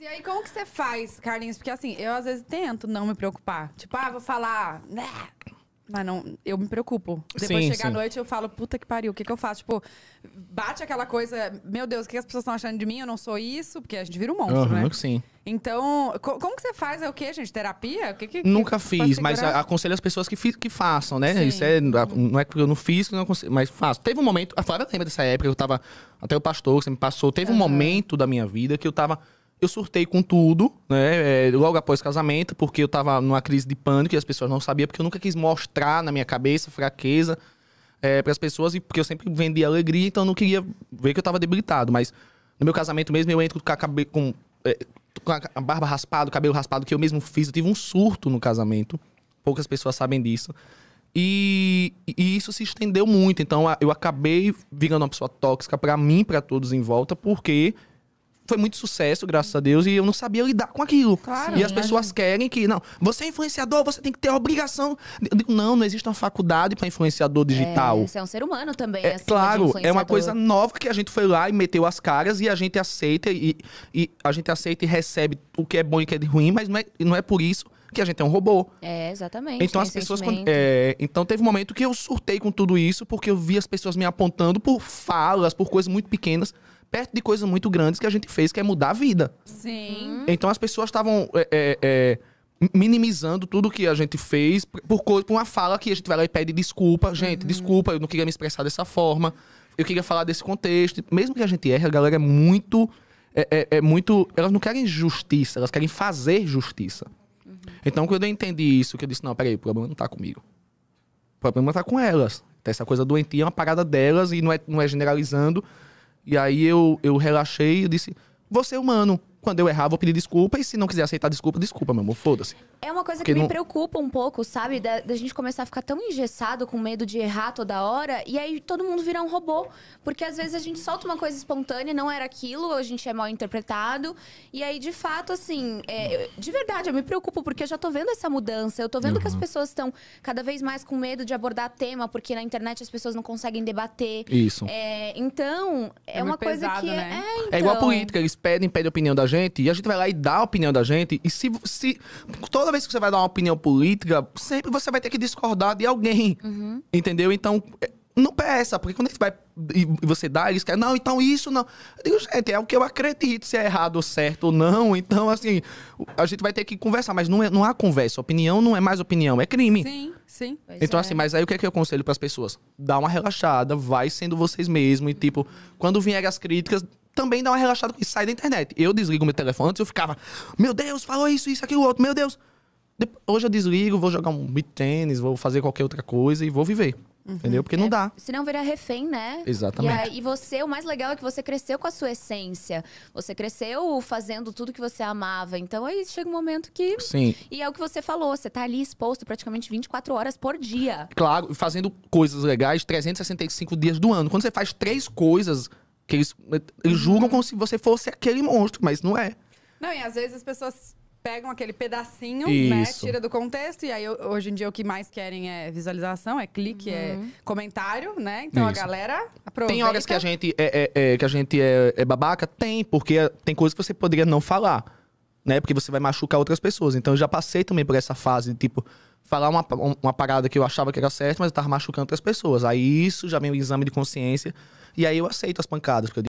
e aí, como que você faz, Carlinhos? Porque assim, eu às vezes tento não me preocupar. Tipo, ah, vou falar. Né? Mas não, eu me preocupo. Depois chega chegar à noite, eu falo, puta que pariu, o que, que eu faço? Tipo, bate aquela coisa, meu Deus, o que, as pessoas estão achando de mim? Eu não sou isso, porque a gente vira um monstro, uhum, né? Sim. Então, co como que você faz? É o quê, gente? Terapia? Que, que, Nunca que fiz, mas aconselho as pessoas que, que façam, né? Sim. Isso é, não é porque eu não fiz, não aconselho, mas faço. Teve um momento, a Flávia lembra dessa época, eu tava, até o pastor, você me passou, teve uhum. um momento da minha vida que eu tava eu surtei com tudo, né? É, logo após o casamento, porque eu tava numa crise de pânico e as pessoas não sabiam, porque eu nunca quis mostrar na minha cabeça fraqueza é, para as pessoas, e porque eu sempre vendia alegria, então eu não queria ver que eu tava debilitado. Mas no meu casamento mesmo, eu entro com a, cabe com, é, com a barba raspada, o cabelo raspado, que eu mesmo fiz. Eu tive um surto no casamento. Poucas pessoas sabem disso. E, e, isso se estendeu muito. Então eu acabei virando uma pessoa tóxica para mim, para todos em volta, porque foi muito sucesso, graças a Deus, e eu não sabia lidar com aquilo. Claro, e as pessoas imagina. querem que, não, você é influenciador, você tem que ter a obrigação. Eu digo, não, não existe uma faculdade para influenciador digital. É, você é um ser humano também. É, claro, é uma coisa nova que a gente foi lá e meteu as caras e a gente aceita e, e a gente aceita e recebe o que é bom e o que é ruim, mas não é, não é por isso que a gente é um robô. É, exatamente. Então as pessoas. É, então teve um momento que eu surtei com tudo isso, porque eu vi as pessoas me apontando por falas, por coisas muito pequenas perto de coisas muito grandes que a gente fez, que é mudar a vida. Sim. Hum. Então as pessoas estavam é, é, é, minimizando tudo que a gente fez por, por uma fala que a gente vai lá e pede desculpa. Gente, uhum. desculpa, eu não queria me expressar dessa forma. Eu queria falar desse contexto. Mesmo que a gente erre, a galera é muito. É, é, é muito. Elas não querem justiça, elas querem fazer justiça. Uhum. Então, quando eu entendi isso, que eu disse, não, peraí, o problema não tá comigo. O problema tá com elas. Essa coisa doentia é uma parada delas e não é, não é generalizando, e aí eu, eu relaxei e disse: Você é humano. Quando eu errar, vou pedir desculpa. E se não quiser aceitar desculpa, desculpa, meu amor. Foda-se. É uma coisa Porque que me preocupa um pouco, sabe? Da, da, gente começar a ficar tão engessado com medo de errar toda hora. E aí todo mundo virar um robô. Porque às vezes a gente solta uma coisa espontânea, não era aquilo, a gente é mal interpretado. E aí, de fato, assim, é, de verdade, eu me preocupo porque eu já tô vendo essa mudança. Eu tô vendo uhum. que as uhum. pessoas estão cada vez mais com medo de abordar tema, porque na internet as pessoas não conseguem debater. Isso. É, então, é, é uma coisa pesado, que. É, né? É, então... é igual a então. política, eles pedem, pedem a opinião da gente e a gente vai lá e dá a opinião da gente. E se, se toda vez que você vai dar uma opinião política, sempre você vai ter que discordar de alguém. Uhum. Entendeu? Então, é, não peça, porque quando a gente vai e você dá, eles querem, não, então isso não. Eu digo, gente, é o que eu acredito, se é errado ou certo ou não. Então, assim, a gente vai ter que conversar, mas não, é, não há conversa. Opinião não é mais opinião, é crime. Sim, sim. Então, é. assim, mas aí o que é que eu aconselho para as pessoas? Dá uma relaxada, vai sendo vocês mesmos e, tipo, quando vierem as críticas, também dá uma relaxada com isso. Sai da internet. Eu desligo meu telefone. Antes eu ficava, meu Deus, falou isso, isso, aquilo, outro, meu Deus. Hoje eu desligo, vou jogar um beat tênis, vou fazer qualquer outra coisa e vou viver. Uhum. Entendeu? Porque não é, dá. Se não virar refém, né? Exatamente. E, e, você, o mais legal é que você cresceu com a sua essência. Você cresceu fazendo tudo que você amava. Então aí chega um momento que. Sim. E é o que você falou, você tá ali exposto praticamente 24 horas por dia. Claro, fazendo coisas legais 365 dias do ano. Quando você faz três coisas que eles, eles uhum. julgam como se você fosse aquele monstro, mas não é. Não, e às vezes as pessoas pegam aquele pedacinho, né, Isso. né? Tira do contexto. E aí, hoje em dia, o que mais querem é visualização, é clique, é uhum. é comentário, né? Então, Isso. a galera aproveita. Tem horas que a gente é, é, é que a gente é, é, babaca? Tem, porque tem coisas que você poderia não falar, né? Porque você vai machucar outras pessoas. Então, eu já passei também por essa fase, tipo falar uma, uma parada que eu achava que era certa, mas eu tava machucando outras pessoas. Aí isso já vem o exame de consciência. E aí eu aceito as pancadas, porque eu